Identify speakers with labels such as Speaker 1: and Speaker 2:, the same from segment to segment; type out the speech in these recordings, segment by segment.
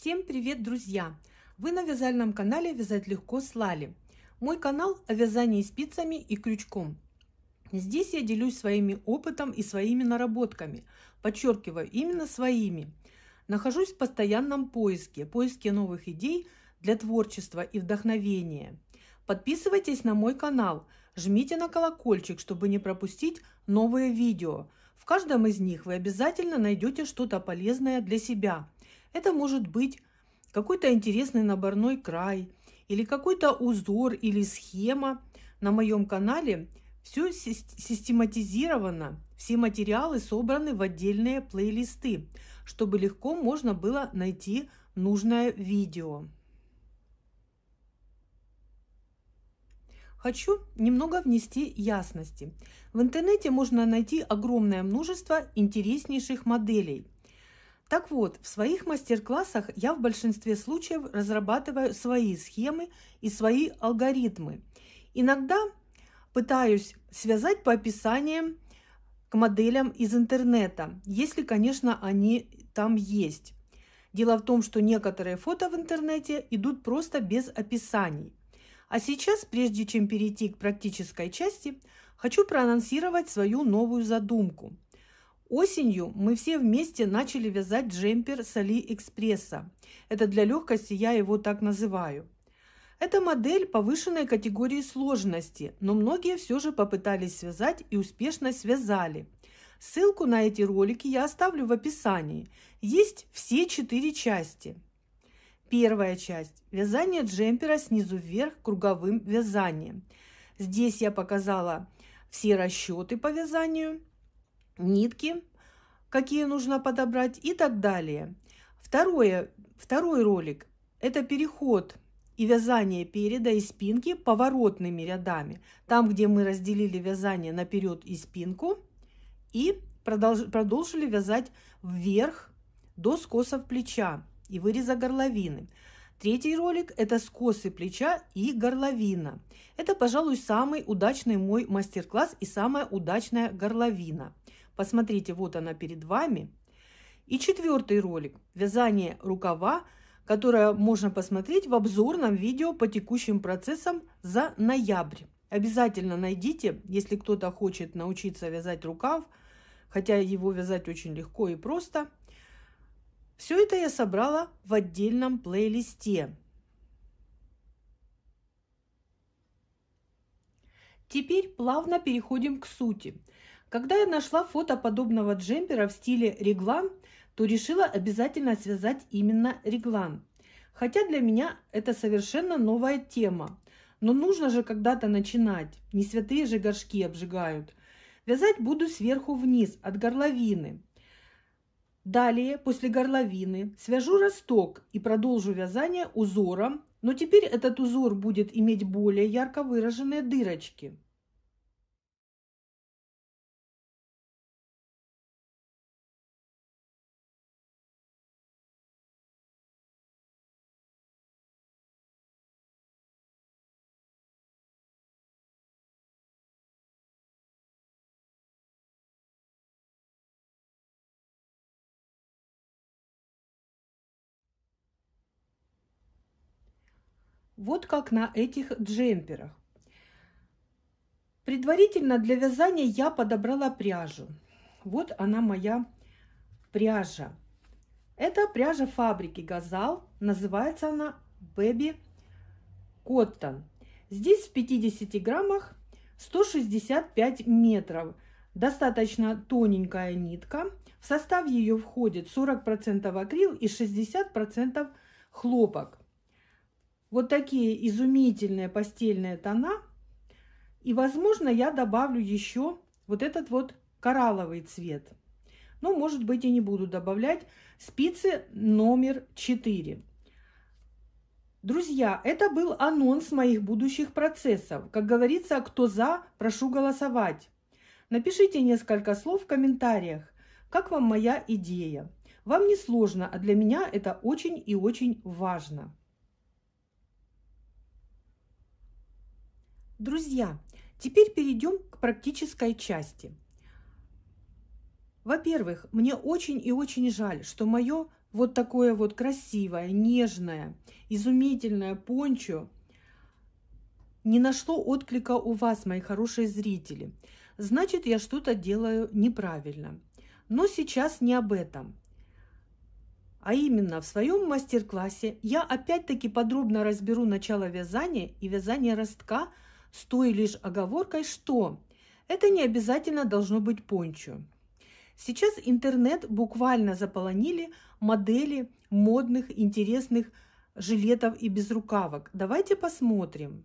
Speaker 1: Всем привет, друзья! Вы на вязальном канале «Вязать легко с Лали». Мой канал о вязании спицами и крючком. Здесь я делюсь своими опытом и своими наработками. Подчеркиваю, именно своими. Нахожусь в постоянном поиске, поиске новых идей для творчества и вдохновения. Подписывайтесь на мой канал, жмите на колокольчик, чтобы не пропустить новые видео. В каждом из них вы обязательно найдете что-то полезное для себя – это может быть какой-то интересный наборной край или какой-то узор или схема. На моем канале все систематизировано, все материалы собраны в отдельные плейлисты, чтобы легко можно было найти нужное видео. Хочу немного внести ясности. В интернете можно найти огромное множество интереснейших моделей, так вот, в своих мастер-классах я в большинстве случаев разрабатываю свои схемы и свои алгоритмы. Иногда пытаюсь связать по описаниям к моделям из интернета, если, конечно, они там есть. Дело в том, что некоторые фото в интернете идут просто без описаний. А сейчас, прежде чем перейти к практической части, хочу проанонсировать свою новую задумку – Осенью мы все вместе начали вязать джемпер с Алиэкспресса. Это для легкости я его так называю. Это модель повышенной категории сложности, но многие все же попытались связать и успешно связали. Ссылку на эти ролики я оставлю в описании. Есть все четыре части. Первая часть – вязание джемпера снизу вверх круговым вязанием. Здесь я показала все расчеты по вязанию, нитки, какие нужно подобрать и так далее. Второе, второй ролик – это переход и вязание переда и спинки поворотными рядами. Там, где мы разделили вязание наперед и спинку, и продолж, продолжили вязать вверх до скосов плеча и выреза горловины. Третий ролик – это скосы плеча и горловина. Это, пожалуй, самый удачный мой мастер-класс и самая удачная горловина – Посмотрите, вот она перед вами. И четвертый ролик – вязание рукава, которое можно посмотреть в обзорном видео по текущим процессам за ноябрь. Обязательно найдите, если кто-то хочет научиться вязать рукав, хотя его вязать очень легко и просто. Все это я собрала в отдельном плейлисте. Теперь плавно переходим к сути. Когда я нашла фото подобного джемпера в стиле реглан, то решила обязательно связать именно реглан. Хотя для меня это совершенно новая тема. Но нужно же когда-то начинать. Не святые же горшки обжигают. Вязать буду сверху вниз, от горловины. Далее, после горловины, свяжу росток и продолжу вязание узором, но теперь этот узор будет иметь более ярко выраженные дырочки. Вот как на этих джемперах. Предварительно для вязания я подобрала пряжу. Вот она моя пряжа. Это пряжа фабрики Газал. Называется она Baby Cotton. Здесь в 50 граммах 165 метров. Достаточно тоненькая нитка. В состав ее входит 40% акрил и 60% хлопок. Вот такие изумительные постельные тона. И, возможно, я добавлю еще вот этот вот коралловый цвет. Ну, может быть, и не буду добавлять. Спицы номер 4. Друзья, это был анонс моих будущих процессов. Как говорится, кто за, прошу голосовать. Напишите несколько слов в комментариях, как вам моя идея. Вам не сложно, а для меня это очень и очень важно. Друзья, теперь перейдем к практической части. Во-первых, мне очень и очень жаль, что мое вот такое вот красивое, нежное, изумительное пончо не нашло отклика у вас, мои хорошие зрители. Значит, я что-то делаю неправильно. Но сейчас не об этом. А именно, в своем мастер-классе я опять-таки подробно разберу начало вязания и вязание ростка – с той лишь оговоркой, что это не обязательно должно быть пончо. Сейчас интернет буквально заполонили модели модных, интересных жилетов и безрукавок. Давайте посмотрим.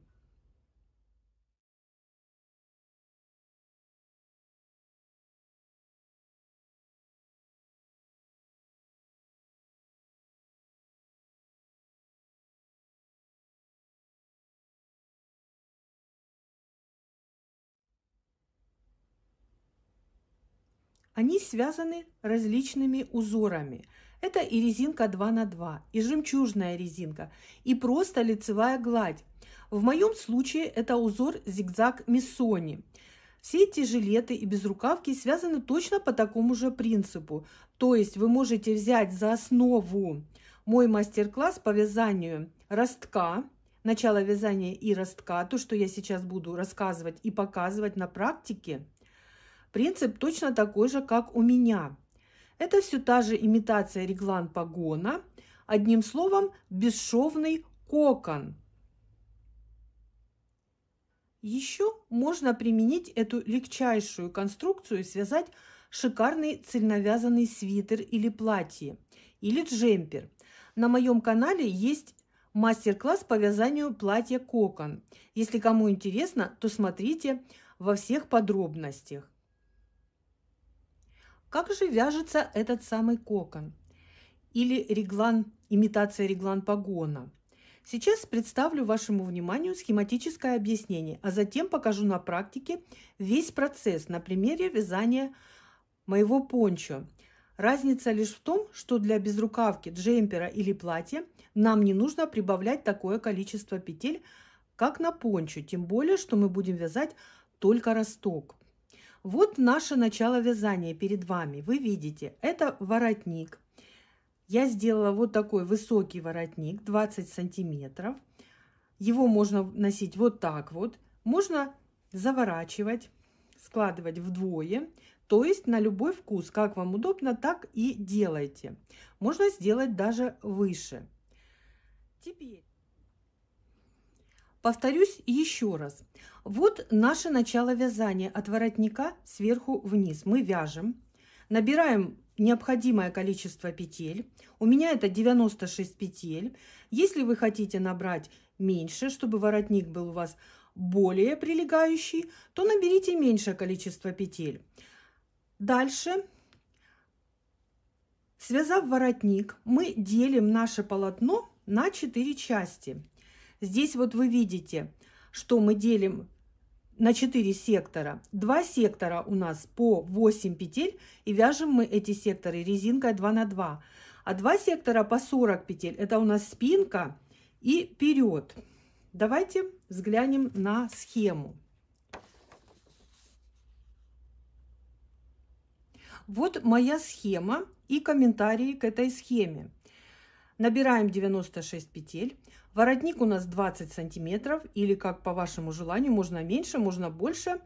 Speaker 1: Они связаны различными узорами. Это и резинка 2 на 2, и жемчужная резинка, и просто лицевая гладь. В моем случае это узор зигзаг Миссони. Все эти жилеты и безрукавки связаны точно по такому же принципу. То есть вы можете взять за основу мой мастер-класс по вязанию ростка, начало вязания и ростка, то, что я сейчас буду рассказывать и показывать на практике – Принцип точно такой же, как у меня. Это все та же имитация реглан погона, одним словом, бесшовный кокон. Еще можно применить эту легчайшую конструкцию связать шикарный цельновязанный свитер или платье, или джемпер. На моем канале есть мастер-класс по вязанию платья кокон. Если кому интересно, то смотрите во всех подробностях. Как же вяжется этот самый кокон? Или реглан, имитация реглан погона? Сейчас представлю вашему вниманию схематическое объяснение, а затем покажу на практике весь процесс на примере вязания моего пончо. Разница лишь в том, что для безрукавки, джемпера или платья нам не нужно прибавлять такое количество петель, как на пончо, тем более, что мы будем вязать только росток. Вот наше начало вязания перед вами. Вы видите, это воротник. Я сделала вот такой высокий воротник, 20 сантиметров. Его можно носить вот так вот. Можно заворачивать, складывать вдвое. То есть на любой вкус, как вам удобно, так и делайте. Можно сделать даже выше. Теперь Повторюсь еще раз. Вот наше начало вязания от воротника сверху вниз. Мы вяжем, набираем необходимое количество петель. У меня это 96 петель. Если вы хотите набрать меньше, чтобы воротник был у вас более прилегающий, то наберите меньшее количество петель. Дальше, связав воротник, мы делим наше полотно на 4 части. Здесь вот вы видите, что мы делим на 4 сектора. Два сектора у нас по 8 петель, и вяжем мы эти секторы резинкой 2 на 2. А два сектора по 40 петель, это у нас спинка и вперед. Давайте взглянем на схему. Вот моя схема и комментарии к этой схеме. Набираем 96 петель. Воротник у нас 20 сантиметров или как по вашему желанию, можно меньше, можно больше.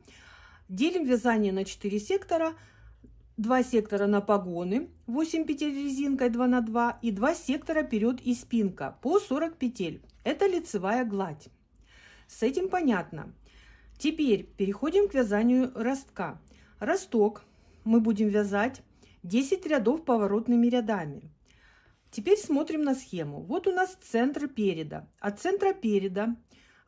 Speaker 1: Делим вязание на 4 сектора. 2 сектора на погоны, 8 петель резинкой 2 на 2 и 2 сектора вперед и спинка по 40 петель. Это лицевая гладь. С этим понятно. Теперь переходим к вязанию ростка. Росток мы будем вязать 10 рядов поворотными рядами. Теперь смотрим на схему. Вот у нас центр переда. От центра переда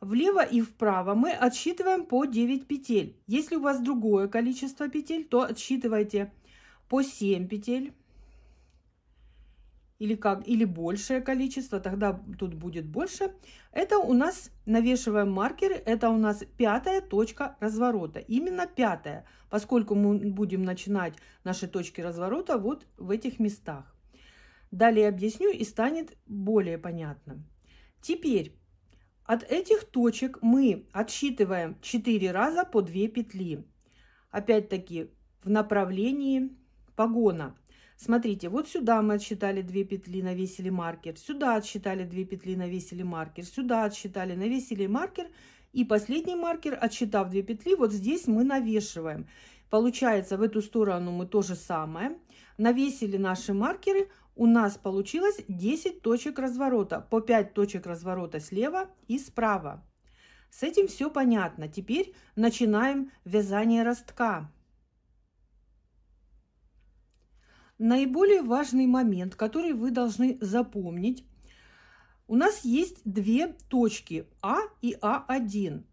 Speaker 1: влево и вправо мы отсчитываем по 9 петель. Если у вас другое количество петель, то отсчитывайте по 7 петель или как или большее количество, тогда тут будет больше. Это у нас навешиваем маркеры, это у нас пятая точка разворота, именно пятая, поскольку мы будем начинать наши точки разворота вот в этих местах. Далее объясню и станет более понятно. Теперь от этих точек мы отсчитываем 4 раза по 2 петли. Опять-таки в направлении погона. Смотрите, вот сюда мы отсчитали 2 петли, навесили маркер, сюда отсчитали 2 петли, навесили маркер, сюда отсчитали, навесили маркер. И последний маркер, отсчитав 2 петли, вот здесь мы навешиваем. Получается, в эту сторону мы то же самое. Навесили наши маркеры, у нас получилось 10 точек разворота, по 5 точек разворота слева и справа. С этим все понятно. Теперь начинаем вязание ростка. Наиболее важный момент, который вы должны запомнить. У нас есть две точки А и А1.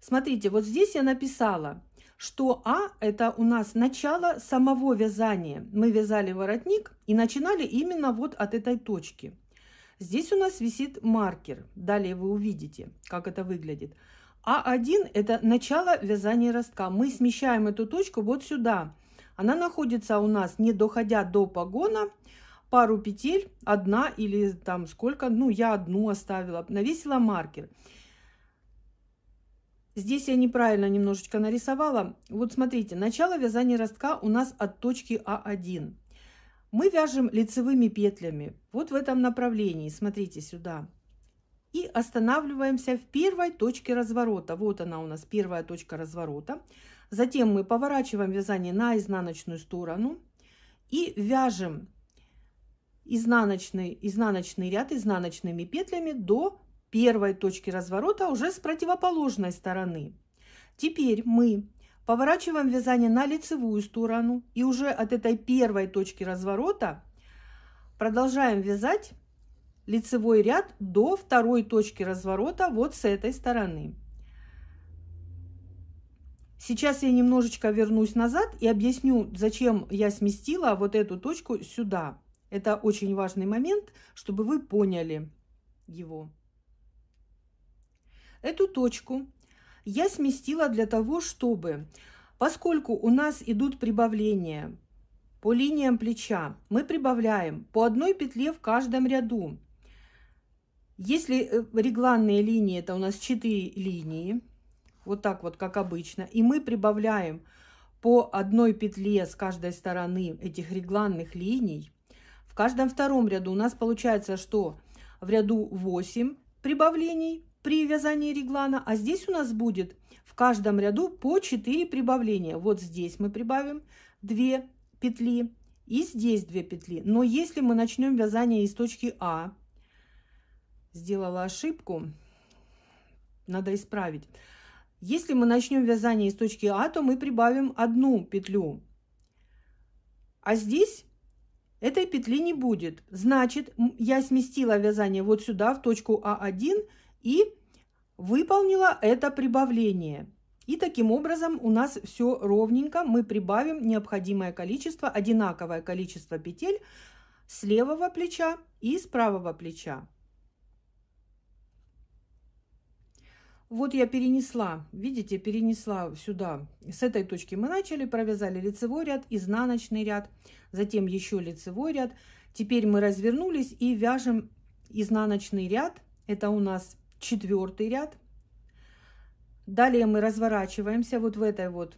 Speaker 1: Смотрите, вот здесь я написала что А – это у нас начало самого вязания. Мы вязали воротник и начинали именно вот от этой точки. Здесь у нас висит маркер. Далее вы увидите, как это выглядит. А1 – это начало вязания ростка. Мы смещаем эту точку вот сюда. Она находится у нас, не доходя до погона, пару петель, одна или там сколько, ну я одну оставила, навесила маркер. Здесь я неправильно немножечко нарисовала. Вот смотрите, начало вязания ростка у нас от точки А1. Мы вяжем лицевыми петлями вот в этом направлении, смотрите сюда. И останавливаемся в первой точке разворота. Вот она у нас первая точка разворота. Затем мы поворачиваем вязание на изнаночную сторону и вяжем изнаночный, изнаночный ряд изнаночными петлями до первой точки разворота а уже с противоположной стороны. Теперь мы поворачиваем вязание на лицевую сторону и уже от этой первой точки разворота продолжаем вязать лицевой ряд до второй точки разворота вот с этой стороны. Сейчас я немножечко вернусь назад и объясню, зачем я сместила вот эту точку сюда. Это очень важный момент, чтобы вы поняли его. Эту точку я сместила для того, чтобы, поскольку у нас идут прибавления по линиям плеча, мы прибавляем по одной петле в каждом ряду. Если э, регланные линии, это у нас 4 линии, вот так вот, как обычно, и мы прибавляем по одной петле с каждой стороны этих регланных линий, в каждом втором ряду у нас получается, что в ряду 8 прибавлений, при вязании реглана, а здесь у нас будет в каждом ряду по 4 прибавления. Вот здесь мы прибавим 2 петли и здесь 2 петли. Но если мы начнем вязание из точки А, сделала ошибку, надо исправить. Если мы начнем вязание из точки А, то мы прибавим одну петлю. А здесь этой петли не будет. Значит, я сместила вязание вот сюда, в точку А1, и выполнила это прибавление. И таким образом у нас все ровненько. Мы прибавим необходимое количество, одинаковое количество петель с левого плеча и с правого плеча. Вот я перенесла, видите, перенесла сюда. С этой точки мы начали, провязали лицевой ряд, изнаночный ряд, затем еще лицевой ряд. Теперь мы развернулись и вяжем изнаночный ряд. Это у нас четвертый ряд. Далее мы разворачиваемся вот в этой вот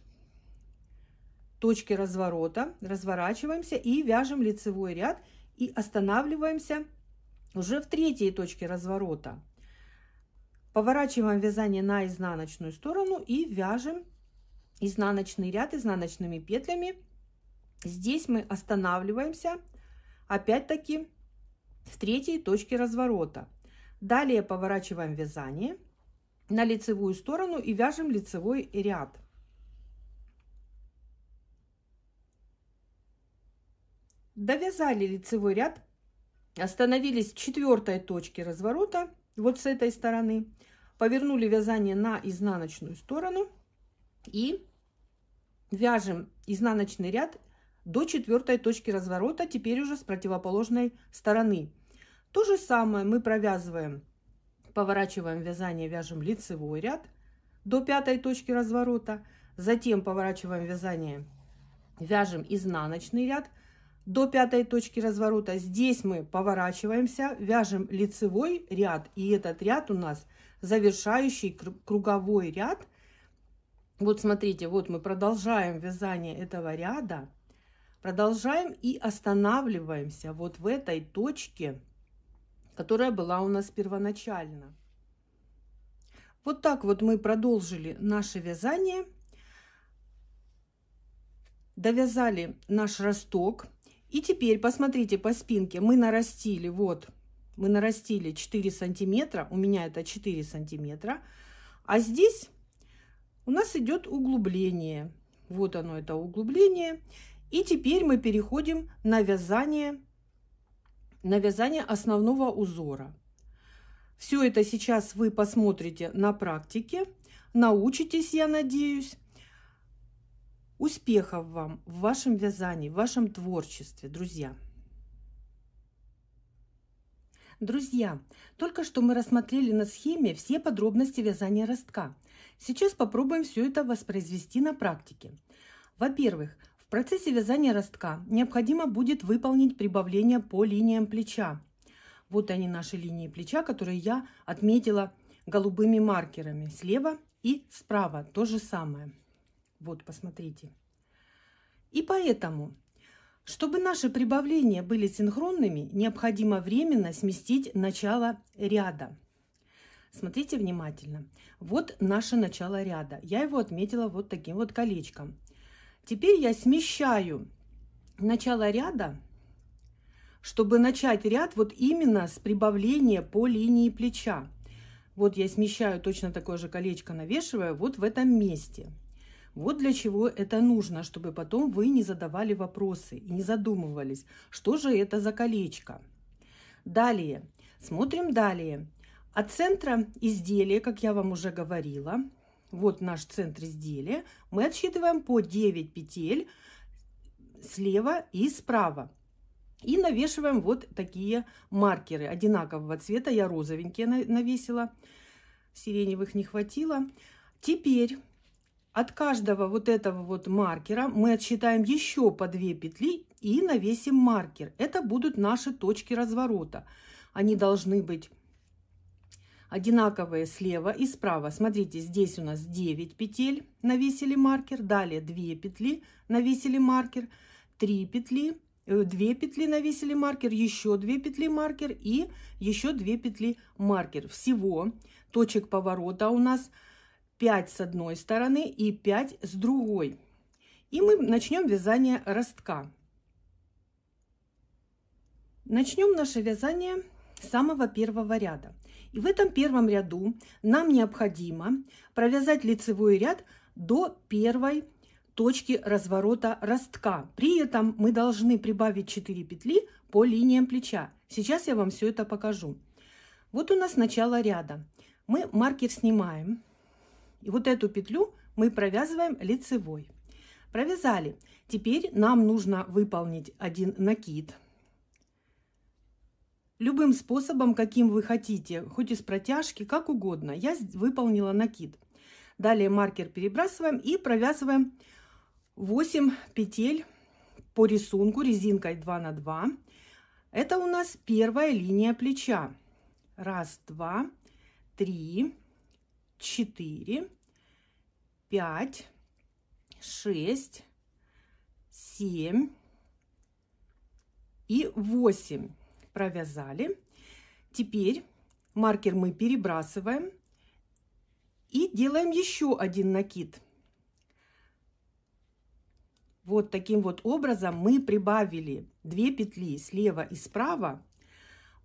Speaker 1: точке разворота, разворачиваемся и вяжем лицевой ряд и останавливаемся уже в третьей точке разворота. Поворачиваем вязание на изнаночную сторону и вяжем изнаночный ряд изнаночными петлями. Здесь мы останавливаемся опять-таки в третьей точке разворота. Далее поворачиваем вязание на лицевую сторону и вяжем лицевой ряд. Довязали лицевой ряд, остановились в четвертой точке разворота, вот с этой стороны, повернули вязание на изнаночную сторону и вяжем изнаночный ряд до четвертой точки разворота, теперь уже с противоположной стороны. То же самое мы провязываем, поворачиваем вязание, вяжем лицевой ряд до пятой точки разворота, затем поворачиваем вязание, вяжем изнаночный ряд до пятой точки разворота. Здесь мы поворачиваемся, вяжем лицевой ряд, и этот ряд у нас завершающий круговой ряд. Вот смотрите, вот мы продолжаем вязание этого ряда, продолжаем и останавливаемся вот в этой точке которая была у нас первоначально. Вот так вот мы продолжили наше вязание. Довязали наш росток. И теперь посмотрите по спинке. Мы нарастили, вот, мы нарастили 4 сантиметра. У меня это 4 сантиметра. А здесь у нас идет углубление. Вот оно, это углубление. И теперь мы переходим на вязание навязание основного узора. Все это сейчас вы посмотрите на практике, научитесь, я надеюсь. Успехов вам в вашем вязании, в вашем творчестве, друзья! Друзья, только что мы рассмотрели на схеме все подробности вязания ростка. Сейчас попробуем все это воспроизвести на практике. Во-первых, процессе вязания ростка необходимо будет выполнить прибавление по линиям плеча. Вот они наши линии плеча, которые я отметила голубыми маркерами. Слева и справа то же самое. Вот, посмотрите. И поэтому, чтобы наши прибавления были синхронными, необходимо временно сместить начало ряда. Смотрите внимательно. Вот наше начало ряда. Я его отметила вот таким вот колечком. Теперь я смещаю начало ряда, чтобы начать ряд вот именно с прибавления по линии плеча. Вот я смещаю точно такое же колечко, навешиваю вот в этом месте. Вот для чего это нужно, чтобы потом вы не задавали вопросы и не задумывались, что же это за колечко. Далее, смотрим далее. От центра изделия, как я вам уже говорила, вот наш центр изделия, мы отсчитываем по 9 петель слева и справа. И навешиваем вот такие маркеры одинакового цвета. Я розовенькие навесила, сиреневых не хватило. Теперь от каждого вот этого вот маркера мы отсчитаем еще по 2 петли и навесим маркер. Это будут наши точки разворота. Они должны быть одинаковые слева и справа. Смотрите, здесь у нас 9 петель навесили маркер, далее 2 петли навесили маркер, 3 петли, 2 э, петли навесили маркер, еще 2 петли маркер и еще 2 петли маркер. Всего точек поворота у нас 5 с одной стороны и 5 с другой. И мы начнем вязание ростка. Начнем наше вязание с самого первого ряда. И в этом первом ряду нам необходимо провязать лицевой ряд до первой точки разворота ростка. При этом мы должны прибавить 4 петли по линиям плеча. Сейчас я вам все это покажу. Вот у нас начало ряда. Мы маркер снимаем. И вот эту петлю мы провязываем лицевой. Провязали. Теперь нам нужно выполнить один накид любым способом, каким вы хотите, хоть из протяжки, как угодно. Я выполнила накид. Далее маркер перебрасываем и провязываем 8 петель по рисунку резинкой 2 на 2. Это у нас первая линия плеча. Раз, два, три, четыре, пять, шесть, семь и восемь провязали. Теперь маркер мы перебрасываем и делаем еще один накид. Вот таким вот образом мы прибавили две петли слева и справа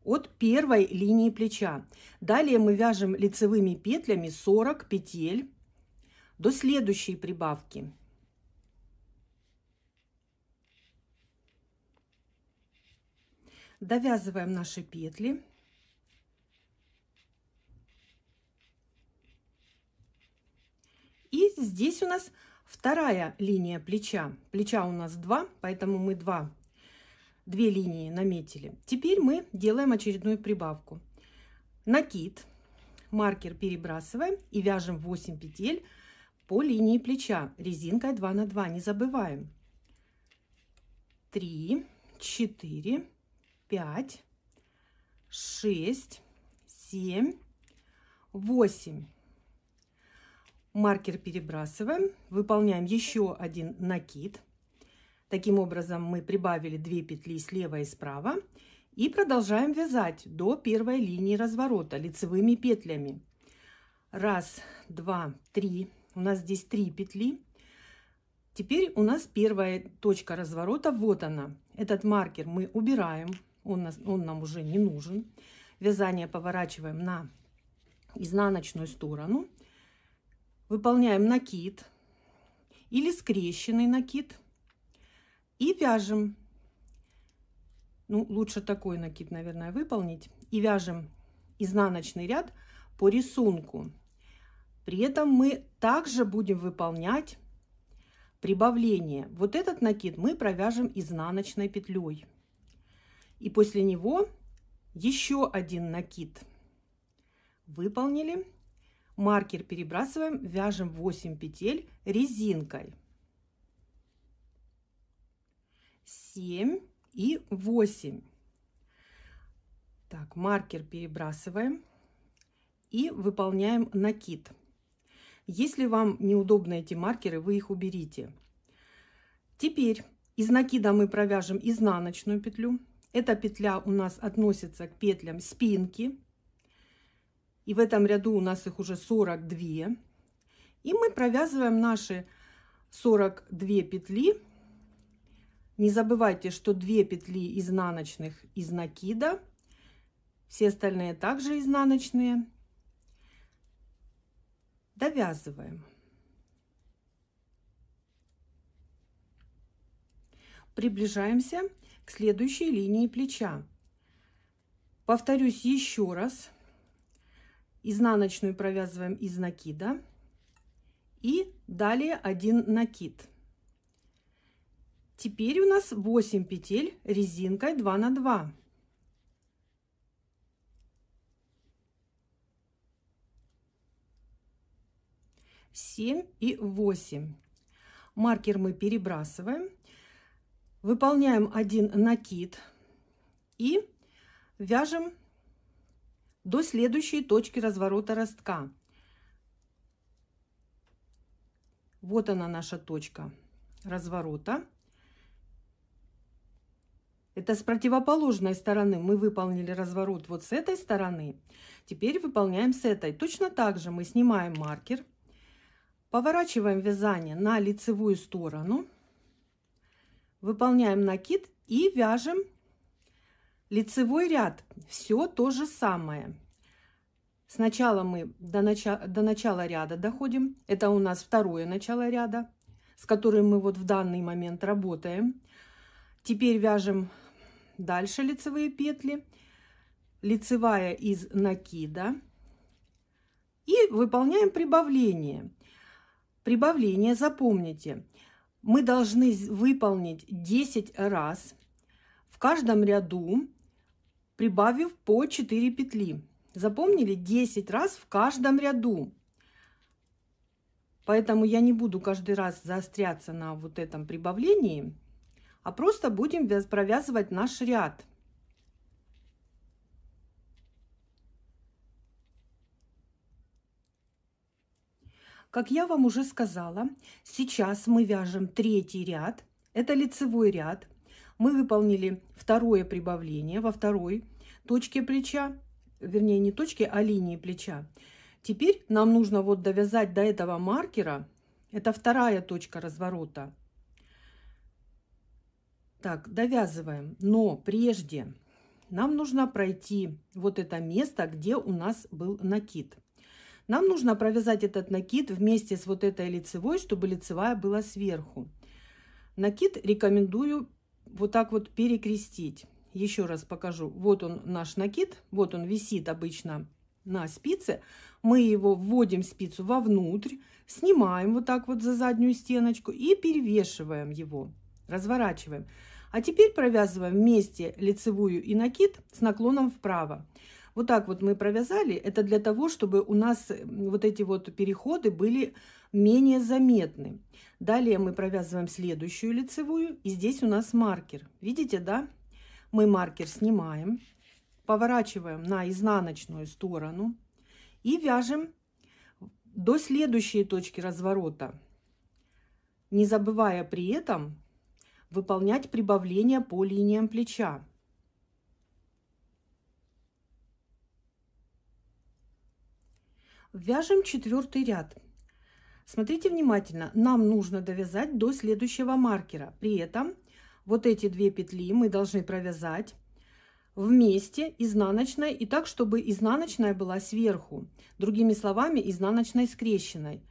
Speaker 1: от первой линии плеча. Далее мы вяжем лицевыми петлями 40 петель до следующей прибавки. Довязываем наши петли. И здесь у нас вторая линия плеча. Плеча у нас два, поэтому мы два, две линии наметили. Теперь мы делаем очередную прибавку. Накид, маркер перебрасываем и вяжем 8 петель по линии плеча резинкой 2 на 2 не забываем 3 4 пять, шесть, семь, восемь. Маркер перебрасываем, выполняем еще один накид. Таким образом мы прибавили две петли слева и справа и продолжаем вязать до первой линии разворота лицевыми петлями. Раз, два, три. У нас здесь три петли. Теперь у нас первая точка разворота, вот она. Этот маркер мы убираем, он, нас, он нам уже не нужен. Вязание поворачиваем на изнаночную сторону. Выполняем накид или скрещенный накид и вяжем. Ну, лучше такой накид, наверное, выполнить. И вяжем изнаночный ряд по рисунку. При этом мы также будем выполнять прибавление. Вот этот накид мы провяжем изнаночной петлей. И после него еще один накид. Выполнили. Маркер перебрасываем, вяжем 8 петель резинкой. 7 и 8. Так, маркер перебрасываем и выполняем накид. Если вам неудобно эти маркеры, вы их уберите. Теперь из накида мы провяжем изнаночную петлю, эта петля у нас относится к петлям спинки. И в этом ряду у нас их уже 42. И мы провязываем наши 42 петли. Не забывайте, что 2 петли изнаночных из накида. Все остальные также изнаночные. Довязываем. Приближаемся к следующей линии плеча. Повторюсь еще раз. Изнаночную провязываем из накида. И далее один накид. Теперь у нас 8 петель резинкой 2 на 2. Семь и восемь. Маркер мы перебрасываем выполняем один накид и вяжем до следующей точки разворота ростка. Вот она наша точка разворота. Это с противоположной стороны мы выполнили разворот вот с этой стороны. Теперь выполняем с этой. Точно так же мы снимаем маркер, поворачиваем вязание на лицевую сторону – Выполняем накид и вяжем лицевой ряд. Все то же самое. Сначала мы до, начала, до начала ряда доходим. Это у нас второе начало ряда, с которым мы вот в данный момент работаем. Теперь вяжем дальше лицевые петли. Лицевая из накида. И выполняем прибавление. Прибавление, запомните, мы должны выполнить 10 раз в каждом ряду, прибавив по 4 петли. Запомнили? 10 раз в каждом ряду. Поэтому я не буду каждый раз заостряться на вот этом прибавлении, а просто будем провязывать наш ряд. Как я вам уже сказала, сейчас мы вяжем третий ряд. Это лицевой ряд. Мы выполнили второе прибавление во второй точке плеча, вернее не точке, а линии плеча. Теперь нам нужно вот довязать до этого маркера. Это вторая точка разворота. Так, довязываем. Но прежде нам нужно пройти вот это место, где у нас был накид. Нам нужно провязать этот накид вместе с вот этой лицевой, чтобы лицевая была сверху. Накид рекомендую вот так вот перекрестить. Еще раз покажу. Вот он наш накид, вот он висит обычно на спице. Мы его вводим спицу вовнутрь, снимаем вот так вот за заднюю стеночку и перевешиваем его, разворачиваем. А теперь провязываем вместе лицевую и накид с наклоном вправо. Вот так вот мы провязали. Это для того, чтобы у нас вот эти вот переходы были менее заметны. Далее мы провязываем следующую лицевую. И здесь у нас маркер. Видите, да? Мы маркер снимаем, поворачиваем на изнаночную сторону и вяжем до следующей точки разворота, не забывая при этом выполнять прибавление по линиям плеча. Вяжем четвертый ряд. Смотрите внимательно, нам нужно довязать до следующего маркера. При этом вот эти две петли мы должны провязать вместе изнаночной и так, чтобы изнаночная была сверху. Другими словами, изнаночной скрещенной.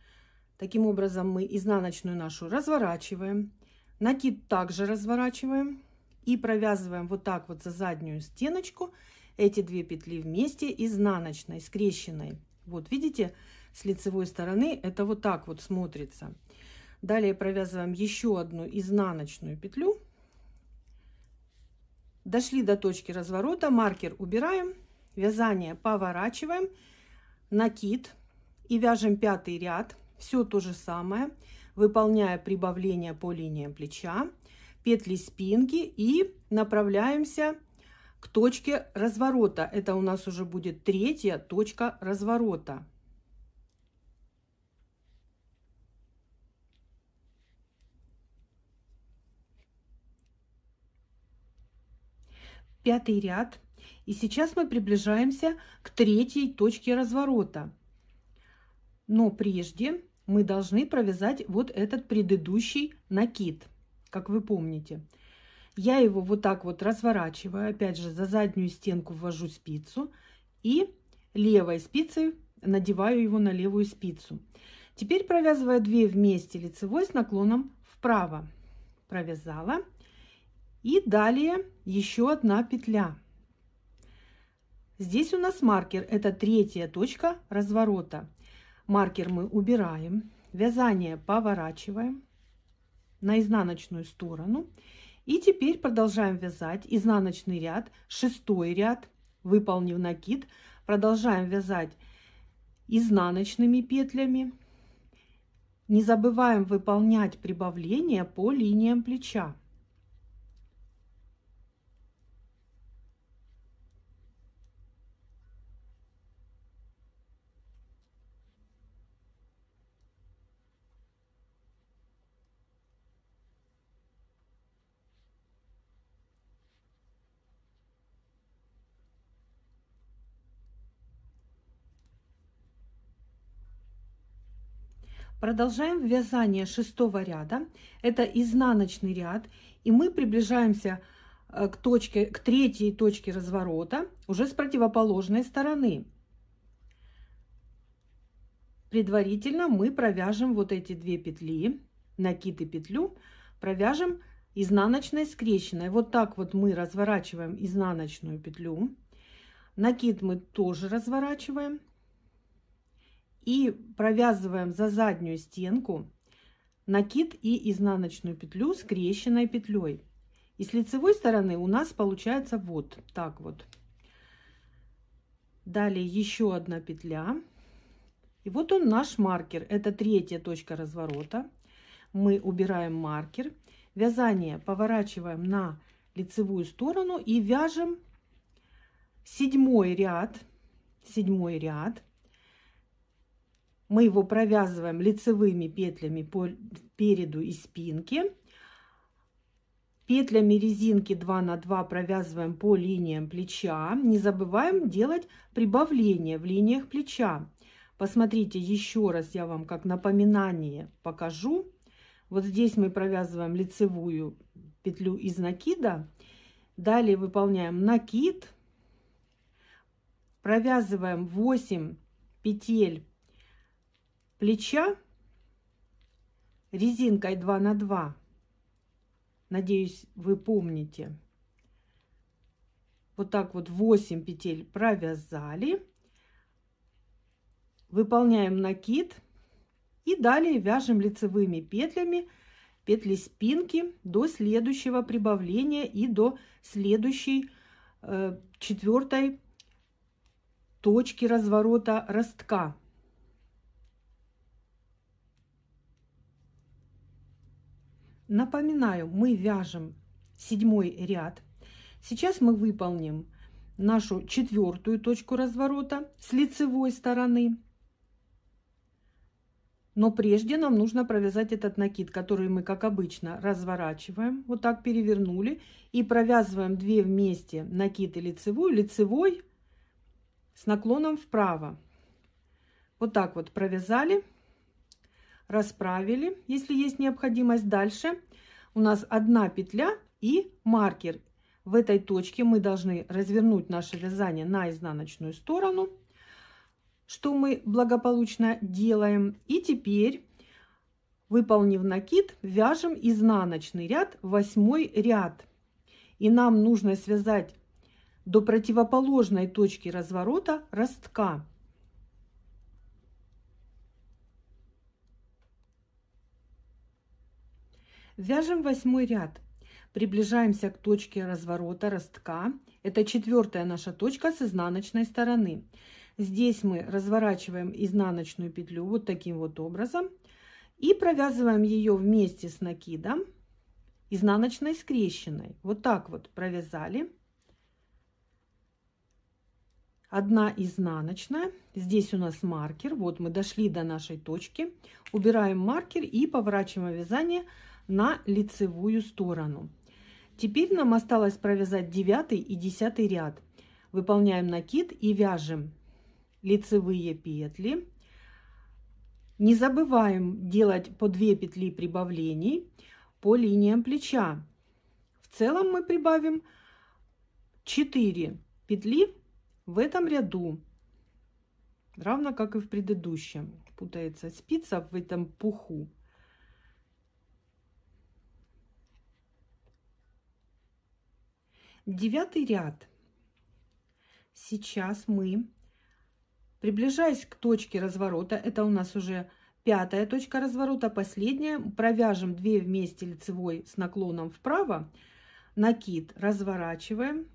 Speaker 1: Таким образом мы изнаночную нашу разворачиваем, накид также разворачиваем и провязываем вот так вот за заднюю стеночку эти две петли вместе изнаночной, скрещенной. Вот, видите, с лицевой стороны это вот так вот смотрится. Далее провязываем еще одну изнаночную петлю. Дошли до точки разворота, маркер убираем, вязание поворачиваем, накид и вяжем пятый ряд. Все то же самое, выполняя прибавление по линиям плеча, петли спинки и направляемся к точке разворота. Это у нас уже будет третья точка разворота. Пятый ряд. И сейчас мы приближаемся к третьей точке разворота. Но прежде мы должны провязать вот этот предыдущий накид, как вы помните. Я его вот так вот разворачиваю, опять же, за заднюю стенку ввожу спицу и левой спицей надеваю его на левую спицу. Теперь провязываю 2 вместе лицевой с наклоном вправо. Провязала. И далее еще одна петля. Здесь у нас маркер, это третья точка разворота. Маркер мы убираем, вязание поворачиваем на изнаночную сторону и теперь продолжаем вязать изнаночный ряд, шестой ряд, выполнив накид, продолжаем вязать изнаночными петлями. Не забываем выполнять прибавления по линиям плеча. Продолжаем вязание шестого ряда. Это изнаночный ряд. И мы приближаемся э, к, точке, к третьей точке разворота уже с противоположной стороны. Предварительно мы провяжем вот эти две петли, накид и петлю, провяжем изнаночной скрещенной. Вот так вот мы разворачиваем изнаночную петлю. Накид мы тоже разворачиваем и провязываем за заднюю стенку накид и изнаночную петлю скрещенной петлей. И с лицевой стороны у нас получается вот так вот. Далее еще одна петля. И вот он наш маркер. Это третья точка разворота. Мы убираем маркер. Вязание поворачиваем на лицевую сторону и вяжем седьмой ряд. Седьмой ряд мы его провязываем лицевыми петлями по переду и спинке. Петлями резинки 2 на 2 провязываем по линиям плеча. Не забываем делать прибавление в линиях плеча. Посмотрите, еще раз я вам как напоминание покажу. Вот здесь мы провязываем лицевую петлю из накида. Далее выполняем накид. Провязываем 8 петель плеча резинкой 2 на 2. Надеюсь, вы помните. Вот так вот 8 петель провязали. Выполняем накид и далее вяжем лицевыми петлями петли спинки до следующего прибавления и до следующей э, четвертой точки разворота ростка. Напоминаю, мы вяжем седьмой ряд. Сейчас мы выполним нашу четвертую точку разворота с лицевой стороны. Но прежде нам нужно провязать этот накид, который мы, как обычно, разворачиваем. Вот так перевернули и провязываем 2 вместе накид и лицевую Лицевой с наклоном вправо. Вот так вот провязали расправили. Если есть необходимость, дальше у нас одна петля и маркер. В этой точке мы должны развернуть наше вязание на изнаночную сторону, что мы благополучно делаем. И теперь, выполнив накид, вяжем изнаночный ряд, восьмой ряд. И нам нужно связать до противоположной точки разворота ростка. Вяжем восьмой ряд. Приближаемся к точке разворота ростка. Это четвертая наша точка с изнаночной стороны. Здесь мы разворачиваем изнаночную петлю вот таким вот образом и провязываем ее вместе с накидом изнаночной скрещенной. Вот так вот провязали. Одна изнаночная. Здесь у нас маркер. Вот мы дошли до нашей точки. Убираем маркер и поворачиваем вязание на лицевую сторону. Теперь нам осталось провязать 9 и 10 ряд. Выполняем накид и вяжем лицевые петли. Не забываем делать по 2 петли прибавлений по линиям плеча. В целом мы прибавим 4 петли в этом ряду, равно как и в предыдущем. Путается спица в этом пуху. Девятый ряд. Сейчас мы, приближаясь к точке разворота, это у нас уже пятая точка разворота, последняя, провяжем 2 вместе лицевой с наклоном вправо, накид разворачиваем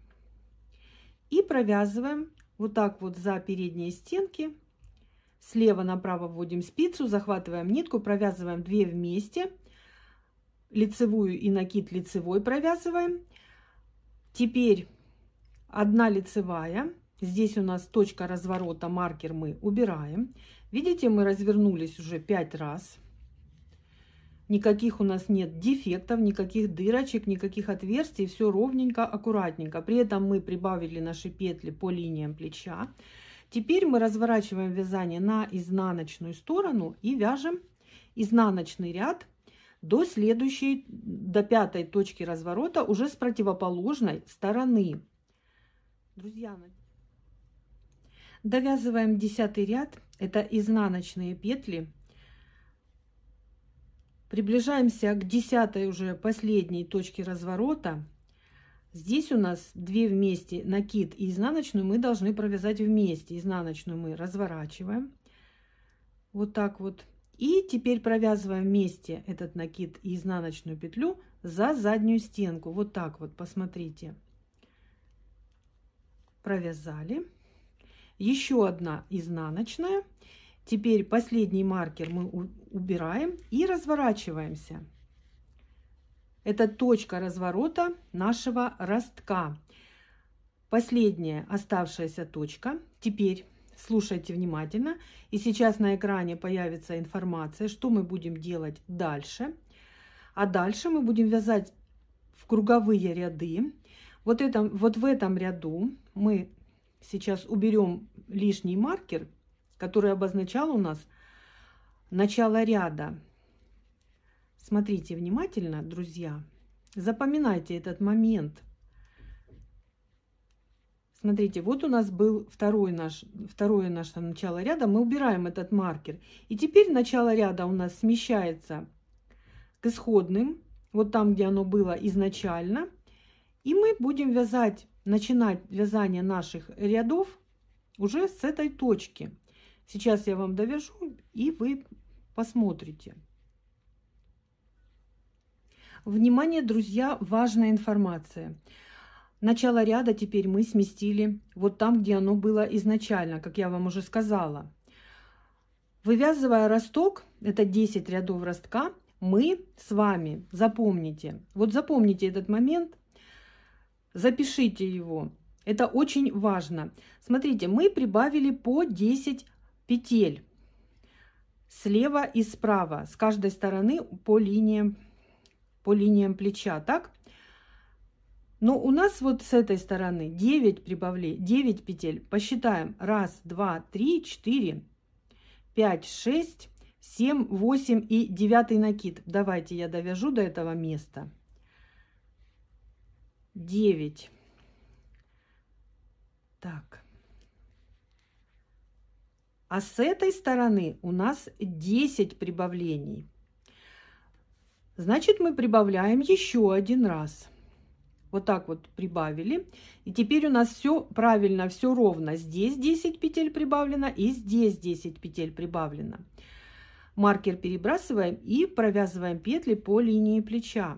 Speaker 1: и провязываем вот так вот за передние стенки. Слева направо вводим спицу, захватываем нитку, провязываем 2 вместе, лицевую и накид лицевой провязываем Теперь одна лицевая. Здесь у нас точка разворота, маркер мы убираем. Видите, мы развернулись уже 5 раз. Никаких у нас нет дефектов, никаких дырочек, никаких отверстий. Все ровненько, аккуратненько. При этом мы прибавили наши петли по линиям плеча. Теперь мы разворачиваем вязание на изнаночную сторону и вяжем изнаночный ряд до следующей, до пятой точки разворота уже с противоположной стороны. Друзья, довязываем десятый ряд. Это изнаночные петли. Приближаемся к десятой уже последней точке разворота. Здесь у нас две вместе накид и изнаночную мы должны провязать вместе. Изнаночную мы разворачиваем. Вот так вот и теперь провязываем вместе этот накид и изнаночную петлю за заднюю стенку. Вот так вот, посмотрите. Провязали. Еще одна изнаночная. Теперь последний маркер мы убираем и разворачиваемся. Это точка разворота нашего ростка. Последняя оставшаяся точка. Теперь слушайте внимательно. И сейчас на экране появится информация, что мы будем делать дальше. А дальше мы будем вязать в круговые ряды. Вот, это, вот в этом ряду мы сейчас уберем лишний маркер, который обозначал у нас начало ряда. Смотрите внимательно, друзья. Запоминайте этот момент – Смотрите, вот у нас был второй наш, второе наше начало ряда. Мы убираем этот маркер. И теперь начало ряда у нас смещается к исходным, вот там, где оно было изначально. И мы будем вязать, начинать вязание наших рядов уже с этой точки. Сейчас я вам довяжу, и вы посмотрите. Внимание, друзья, важная информация. Информация. Начало ряда теперь мы сместили вот там, где оно было изначально, как я вам уже сказала. Вывязывая росток, это 10 рядов ростка, мы с вами, запомните, вот запомните этот момент, запишите его. Это очень важно. Смотрите, мы прибавили по 10 петель слева и справа, с каждой стороны по линиям, по линиям плеча, так? Но ну, у нас вот с этой стороны 9 прибавлей, 9 петель. Посчитаем. 1, 2, 3, 4, 5, 6, 7, 8 и 9 накид. Давайте я довяжу до этого места. 9. Так. А с этой стороны у нас 10 прибавлений. Значит, мы прибавляем еще один раз. Вот так вот прибавили. И теперь у нас все правильно, все ровно. Здесь 10 петель прибавлено и здесь 10 петель прибавлено. Маркер перебрасываем и провязываем петли по линии плеча.